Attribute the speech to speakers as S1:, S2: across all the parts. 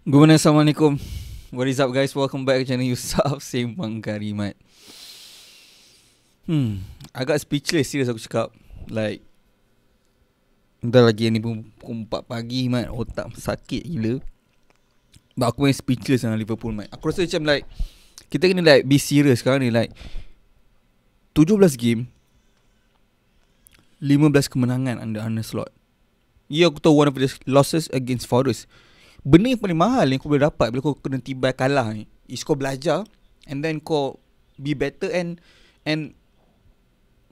S1: Gubernur Assalamualaikum What is up guys Welcome back to channel Yusuf Sembang Karimat Hmm Agak speechless Serius aku cakap Like Entah lagi ni pun Pukul 4 pagi mat Otak sakit gila But aku main speechless dengan Liverpool mat Aku rasa macam like Kita kena like Be serious sekarang ni like 17 game 15 kemenangan Under Arnold Slot Ya yeah, aku tahu One of the losses Against Forest benda yang paling mahal yang kau boleh dapat bila kau kena tiba kalah ni is kau belajar and then kau be better and and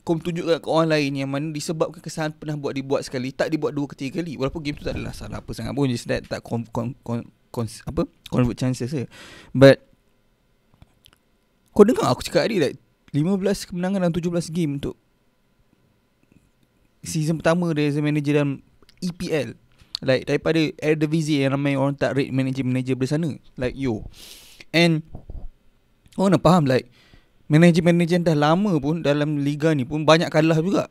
S1: kau tunjuk ke orang lain yang mana disebabkan kesalahan pernah buat dibuat sekali tak dibuat dua ketiga kali walaupun game tu tak adalah salah apa sangat pun just that tak kon, kon, kon, kon apa convert chances je but kau dengar aku cakap tadi like 15 kemenangan dan 17 game untuk season pertama dia as a manager dalam EPL Like daripada Eredivisie yang ramai orang tak rate manager-manager dari sana Like yo And Orang nak faham like Manager-manager dah lama pun dalam liga ni pun banyak kalah juga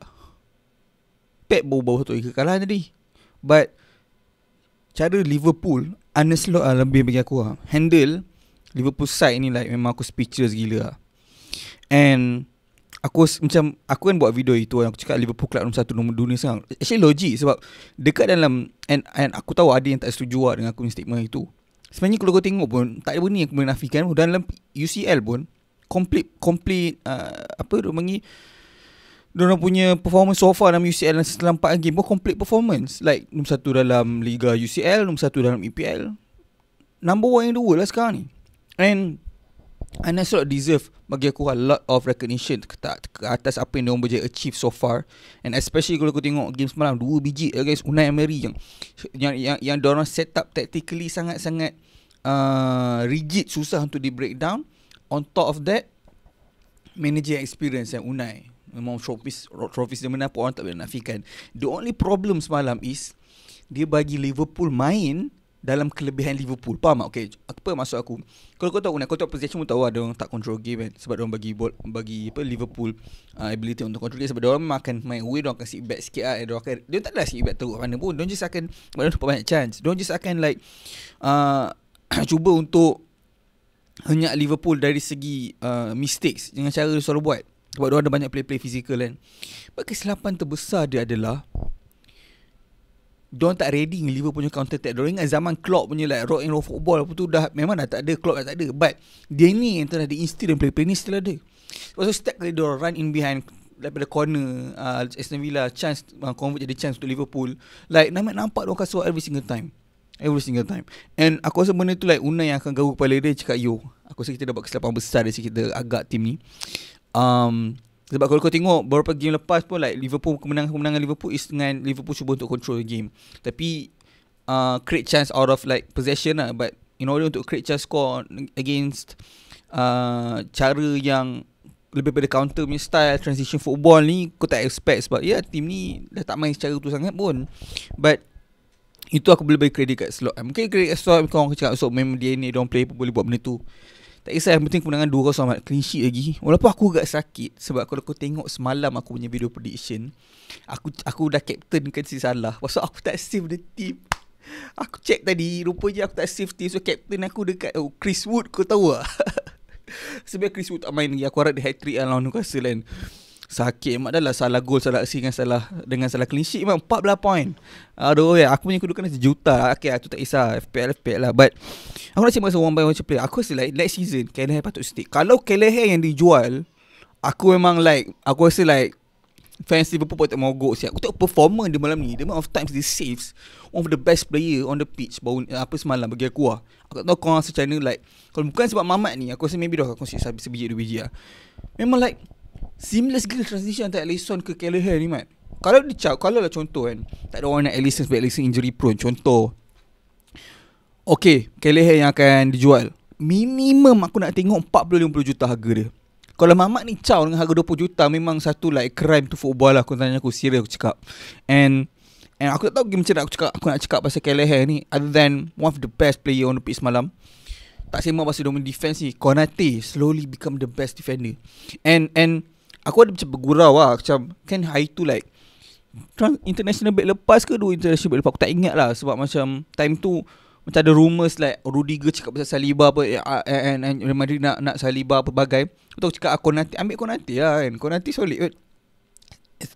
S1: Pep bawa-bawa satu kalah tadi But Cara Liverpool Unnecessary lah lebih bagi aku lah Handle Liverpool side ni like memang aku speechless gila lah And aku macam aku kan buat video itu yang aku cakap Liverpool club nombor satu nombor dunia sekarang. Actually logik sebab dekat dalam and, and aku tahu ada yang tak setuju lah dengan aku punya statement itu. Sebenarnya kalau kau tengok pun tak ada benda yang aku menafikan dan dalam UCL pun complete complete uh, apa dia panggil dia punya performance so far dalam UCL dan setelah 4 game pun complete performance like nombor satu dalam liga UCL nombor satu dalam EPL number one yang dua lah sekarang ni and Anasrod deserve bagi aku a lot of recognition ke, ke atas apa yang dia berjaya achieve so far and especially kalau aku tengok game semalam dua biji against lah Unai Emery yang yang yang, yang orang set up tactically sangat-sangat uh, rigid susah untuk di break down. on top of that manager experience yang Unai memang trophies trophies dia menang pun orang tak boleh nafikan the only problem semalam is dia bagi Liverpool main dalam kelebihan Liverpool. Faham tak? Okay, apa maksud aku? Kalau kau tahu, kau tahu possession pun tahu ada lah, orang tak control game kan. Sebab orang bagi bol, bagi apa Liverpool uh, ability untuk control game. Sebab orang makan main away, orang kasi back sikit lah. Dia akan, dia tak ada sikit back teruk mana pun. Don't just akan, mereka dapat banyak chance. Don't just akan like, uh, cuba untuk hanya Liverpool dari segi uh, mistakes dengan cara dia selalu buat. Sebab dia ada banyak play-play fizikal kan. Sebab kesilapan terbesar dia adalah, Diorang tak ready Liverpool punya counter attack Diorang ingat zaman Klopp punya like Rock and roll football apa tu dah Memang dah tak ada Klopp dah tak ada But Dia ni yang telah diinstil Dan play-play ni still ada Sebab so, setiap kali diorang run in behind Daripada corner uh, Aston Villa Chance uh, Convert jadi chance untuk Liverpool Like nampak, nampak diorang kasut Every single time Every single time And aku rasa benda tu like Una yang akan garu kepala dia Cakap yo Aku rasa kita dapat kesilapan besar Dari sikit kita agak tim ni um, sebab kalau kau tengok beberapa game lepas pun like Liverpool kemenangan kemenangan Liverpool is dengan Liverpool cuba untuk control game. Tapi uh, create chance out of like possession lah but in order untuk create chance score against uh, cara yang lebih pada counter punya style transition football ni kau tak expect sebab ya yeah, team ni dah tak main secara tu sangat pun. But itu aku boleh bagi credit kat slot. Mungkin credit kat slot kau orang cakap so memang dia ni don't play pun boleh buat benda tu. Tak kisah yang penting kemenangan 2-0 selamat clean sheet lagi Walaupun aku agak sakit Sebab kalau aku tengok semalam aku punya video prediction Aku aku dah captain kan si salah Maksud aku tak save the team Aku check tadi Rupanya aku tak save team So captain aku dekat oh, Chris Wood kau tahu lah Sebab Chris Wood tak main lagi Aku harap dia hat-trick lah lawan Newcastle kan Sakit mak dah lah salah gol, salah asing dengan salah dengan salah clean sheet memang 14 point. Aduh, ya aku punya kedudukan dah sejuta. okay aku tak kisah FPL FPL lah. But aku nak cakap pasal one by one player. Aku rasa like next season Kelleher patut stick. Kalau Kelleher yang dijual, aku memang like aku rasa like fans Liverpool pun tak mogok siap. Aku tak performa dia malam ni, the amount of times he saves one of the best player on the pitch baru apa semalam bagi aku ah. Aku tak tahu kau rasa channel like kalau bukan sebab Mamat ni, aku rasa maybe dah aku sikit sebiji dua biji ah. Memang like Seamless gila transition antara Allison ke Kelleher ni Mat Kalau dia kalau lah contoh kan Tak ada orang nak Allison sebab Allison injury prone Contoh Okay, Kelleher yang akan dijual Minimum aku nak tengok 40-50 juta harga dia Kalau mamak ni caw dengan harga 20 juta Memang satu like crime tu football lah Aku tanya aku, serius aku cakap And And aku tak tahu macam mana aku cakap Aku nak cakap pasal Kelleher ni Other than one of the best player on the pitch malam tak sembang pasal dia defense ni Konate slowly become the best defender And and aku ada macam bergurau lah Macam kan hari tu like International back lepas ke dua international back lepas Aku tak ingat lah sebab macam time tu Macam ada rumours like Rudiger cakap pasal Saliba apa eh, ah, eh, And, and, and Madrid nak, nak Saliba apa bagai Aku cakap ah, Konate ambil Konate lah kan Konate solid but,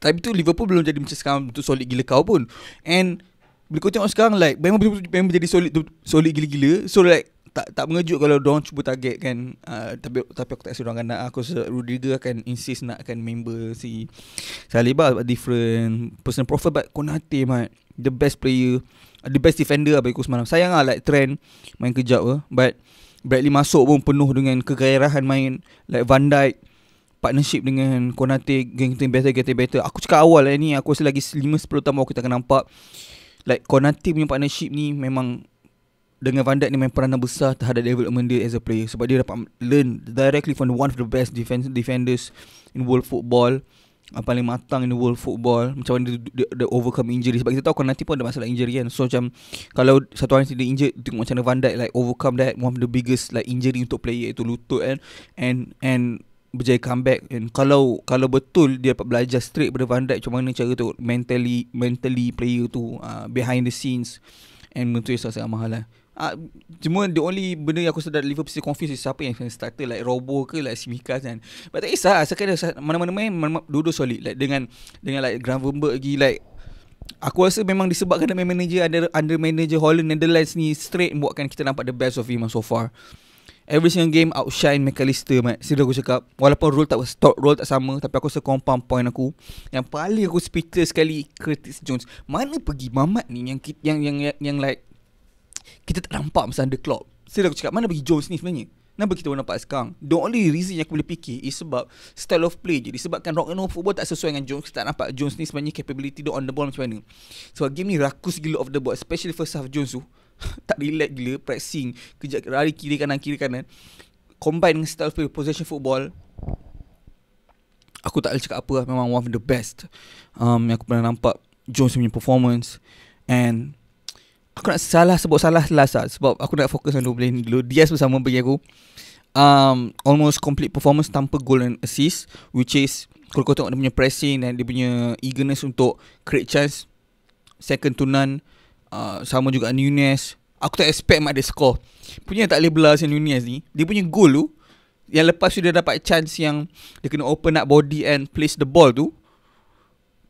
S1: Time tu Liverpool belum jadi macam sekarang tu solid gila kau pun And bila kau tengok sekarang like memang betul-betul memang jadi solid solid gila-gila so like tak tak mengejut kalau Don cuba target kan uh, tapi tapi aku tak rasa akan nak aku rasa Rudiger akan insist nak akan member si Saliba sebab different personal profile but Konate mat the best player uh, the best defender lah bagi aku semalam sayang lah like trend main kejap uh, but Bradley masuk pun penuh dengan kegairahan main like Van Dijk partnership dengan Konate getting better getting better aku cakap awal lah ni aku rasa lagi 5 10 tahun aku tak akan nampak like Konate punya partnership ni memang dengan Van Dijk ni main peranan besar terhadap development dia as a player sebab dia dapat learn directly from one of the best defense defenders in world football uh, paling matang in world football macam mana dia, dia, dia, overcome injury sebab kita tahu kalau nanti pun ada masalah injury kan so macam kalau satu hari dia injured tengok macam mana Van Dijk like overcome that one of the biggest like injury untuk player itu lutut kan and and berjaya comeback and kalau kalau betul dia dapat belajar straight pada Van Dijk macam mana cara tu mentally mentally player tu uh, behind the scenes And bentuk Yesus sangat mahal lah uh, Cuma the only benda yang aku sedar Liverpool City confused Is siapa yang starter Like Robo ke Like Simika kan But tak kisah lah Sekarang mana-mana main Dua-dua solid like, Dengan Dengan like Gravenberg lagi Like Aku rasa memang disebabkan Main manager Under, under manager Holland Netherlands ni Straight buatkan kita nampak The best of him so far Every single game outshine McAllister mat Sila aku cakap Walaupun role tak stop role tak sama Tapi aku rasa compound point aku Yang paling aku speechless sekali Curtis Jones Mana pergi Mamat ni yang, yang yang yang yang like Kita tak nampak masa under clock Sila aku cakap Mana pergi Jones ni sebenarnya Kenapa kita nampak sekarang The only reason yang aku boleh fikir Is sebab Style of play je Disebabkan rock and roll football Tak sesuai dengan Jones Kita tak nampak Jones ni sebenarnya Capability dia on the ball macam mana Sebab so, game ni rakus gila of the ball Especially first half Jones tu tak relax gila pressing kerja lari kiri kanan kiri kanan combine dengan style play possession football aku tak boleh cakap apa lah, memang one of the best um, yang aku pernah nampak Jones punya performance and aku nak salah sebut salah last lah sebab aku nak fokus on dua dulu Diaz bersama bagi aku um, almost complete performance tanpa goal and assist which is kalau kau tengok dia punya pressing dan dia punya eagerness untuk create chance second to none Ah, sama juga Nunes. Aku tak expect Mat dia score. Punya tak boleh belas yang Nunes ni. Dia punya goal tu. Yang lepas tu dia dapat chance yang dia kena open up body and place the ball tu.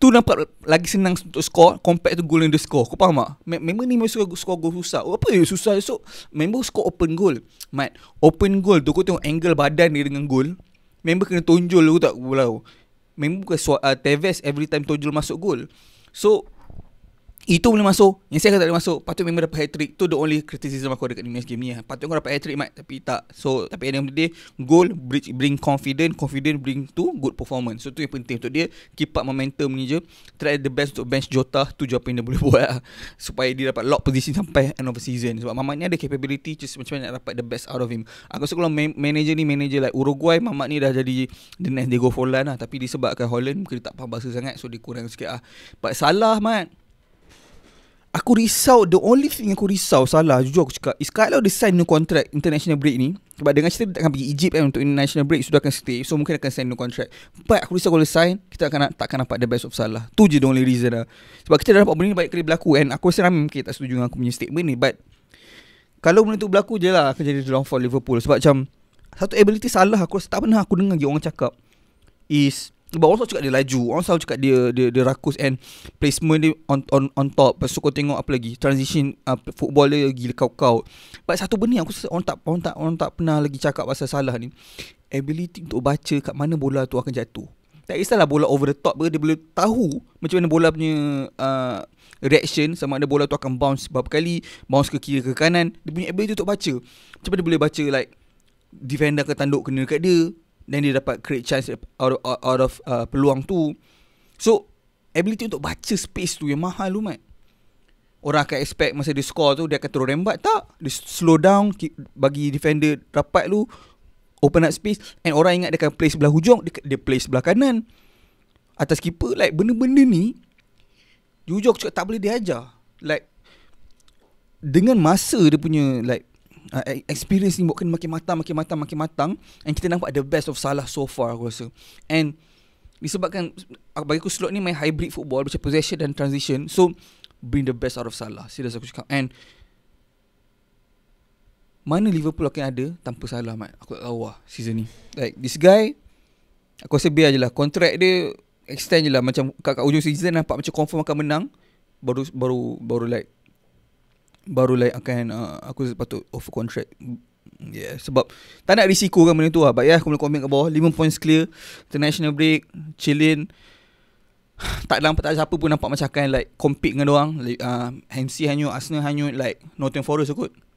S1: Tu nampak lagi senang untuk score compared to goal yang dia score. Kau faham tak? Mem- member ni memang suka score goal susah. Oh, apa yang susah esok? Member score open goal. Mat, open goal tu kau tengok angle badan dia dengan goal. Member kena tonjol tu tak? Kau Member kena su- uh, ah, Tevez every time tonjol masuk goal. So, itu boleh masuk Yang saya kata tak boleh masuk Patut member dapat hat-trick Itu the only criticism aku ada kat game ni lah. Patut kau dapat hat-trick Mike Tapi tak So tapi end of the day Goal bridge, bring confident, confident bring to good performance So tu yang penting untuk dia Keep up momentum ni je Try the best untuk bench Jota Tu je apa yang dia boleh buat lah. Supaya dia dapat lock position sampai end of season Sebab Mamat ni ada capability Just macam mana nak dapat the best out of him Aku rasa kalau manager ni Manager like Uruguay Mamat ni dah jadi The next Diego Forlan lah Tapi disebabkan Holland Mungkin tak faham bahasa sangat So dia kurang sikit lah But salah Mike Aku risau The only thing yang aku risau Salah jujur aku cakap Is kalau dia sign new contract International break ni Sebab dengan cerita Dia takkan pergi Egypt kan Untuk international break Sudah akan stay So mungkin akan sign new contract But aku risau kalau dia sign Kita akan tak akan dapat The best of Salah Tu je the only reason lah Sebab kita dah dapat benda ni Baik kali berlaku And aku rasa ramai mungkin Tak setuju dengan aku punya statement ni But Kalau benda tu berlaku je lah Akan jadi the downfall Liverpool Sebab macam Satu ability Salah Aku rasa tak pernah aku dengar lagi Orang cakap Is sebab orang selalu cakap dia laju Orang selalu cakap dia dia, dia rakus And placement dia on on on top Lepas tu kau tengok apa lagi Transition uh, football dia gila kau-kau But satu benda yang aku rasa orang tak, orang tak, orang tak pernah lagi cakap pasal salah ni Ability untuk baca kat mana bola tu akan jatuh Tak kisahlah bola over the top Dia boleh tahu macam mana bola punya uh, reaction Sama ada bola tu akan bounce berapa kali Bounce ke kiri ke kanan Dia punya ability untuk baca Macam mana dia boleh baca like Defender ke tanduk kena dekat dia Then dia dapat create chance out of, out of uh, peluang tu. So, ability untuk baca space tu yang mahal tu, Mat. Orang akan expect masa dia score tu, dia akan terus rembat. Tak. Dia slow down, keep, bagi defender rapat lu. Open up space. And orang ingat dia akan play sebelah hujung, dia, dia play sebelah kanan. Atas keeper, like benda-benda ni, jujur aku cakap tak boleh dia ajar. Like, dengan masa dia punya like uh, experience ni buatkan makin matang makin matang makin matang and kita nampak the best of Salah so far aku rasa and disebabkan bagi aku slot ni main hybrid football macam possession dan transition so bring the best out of Salah serius aku cakap and mana Liverpool akan ada tanpa Salah mat aku tak tahu lah season ni like this guy aku rasa biar je lah contract dia extend je lah macam kat, kat ujung season nampak macam confirm akan menang baru baru baru like Barulah akan uh, Aku patut offer contract mm, Yeah sebab Tak nak risiko kan benda tu lah But yeah aku boleh komen kat bawah 5 points clear International break Chillin tak ada apa apa siapa pun nampak macam kan like compete dengan dia orang like uh, MC hanyut Arsenal hanyut like Northern Forest lah kot